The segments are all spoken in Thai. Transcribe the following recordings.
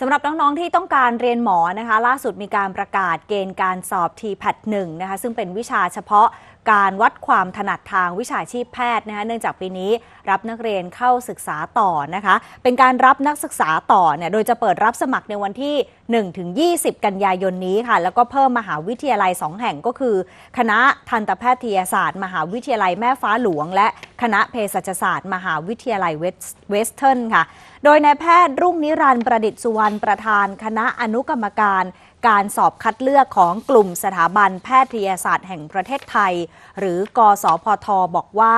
สำหรับน้อง ๆ ที่ต้องการเรียนหมอนะคะ ล่าสุดมีการประกาศเกณฑ์การสอบ t p a t 1นะคะ ซึ่งเป็นวิชาเฉพาะการวัดความถนัดทางวิชาชีพแพทย์นะคะ เนื่องจากปีนี้รับนักเรียนเข้าศึกษาต่อนะคะ เป็นการรับนักศึกษาต่อเนี่ย โดยจะเปิดรับสมัครในวันที่1ถึง20 กันยายนนี้ค่ะ แล้วก็เพิ่มมหาวิทยาลัย 2 แห่งก็คือคณะทันตแพทยศาสตร์ มหาวิทยาลัยแม่ฟ้าหลวง และคณะเภสัชศาสตร์ มหาวิทยาลัยเวสเทิร์นค่ะ โดยนายแพทย์รุ่งนิรันดร์ประดิษฐ์สุวรรณประธานคณะอนุกรรมการการสอบคัดเลือกของกลุ่มสถาบันแพทยศาสตร์แห่งประเทศไทยหรือกสพท บอกว่า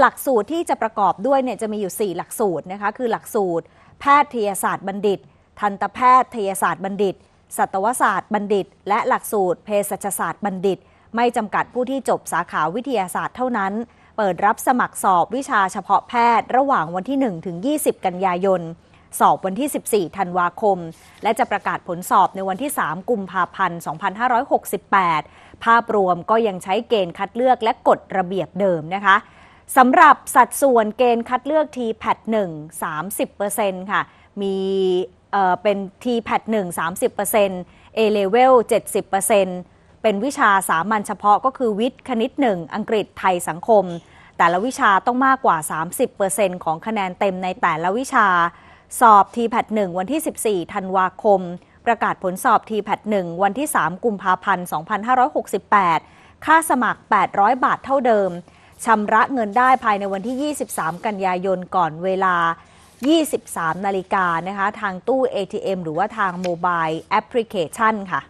หลักสูตรที่จะประกอบด้วยเนี่ยจะมีอยู่ 4 หลักสูตรนะคะคือหลักสูตรแพทยศาสตร์บัณฑิต ทันตแพทยศาสตร์บัณฑิตสัตวศาสตร์ บัณฑิต และหลักสูตรเภสัชศาสตร์บัณฑิต ไม่จำกัดผู้ที่จบสาขาวิทยาศาสตร์เท่านั้น เปิดรับสมัครสอบวิชาเฉพาะแพทย์ระหว่างวันที่1ถึง20 กันยายนสอบวันที่ 14ธันวาคม และจะประกาศผลสอบในวันที่ 3กุมภาพันธ์ 2568 ภาพรวมก็ยังใช้เกณฑ์คัดเลือกและกฎระเบียบเดิมนะคะ สำหรับสัดส่วนเกณฑ์คัดเลือก t p a t 1 30%ค่ะ มีเป็น t p a t 1 30% A level 70%เป็นวิชาสามัญเฉพาะก็คือวิทย์คณิตหนึ่ง อังกฤษไทยสังคม แต่ละวิชาต้องมากกว่า 30%ของคะแนนเต็มในแต่ละวิชาสอบทีแพทหนึ่งวันที่ 14ธันวาคม ประกาศผลสอบทีแพทหนึ่งวันที่ 3กุมภาพันธ์ 2568 ค่าสมัคร 800 บาทเท่าเดิมชำระเงินได้ภายในวันที่ 23 กันยายนก่อนเวลา 23นาฬิกานะคะ ทางตู้ ATM หรือว่าทางโมบายแอปพลิเคชันค่ะ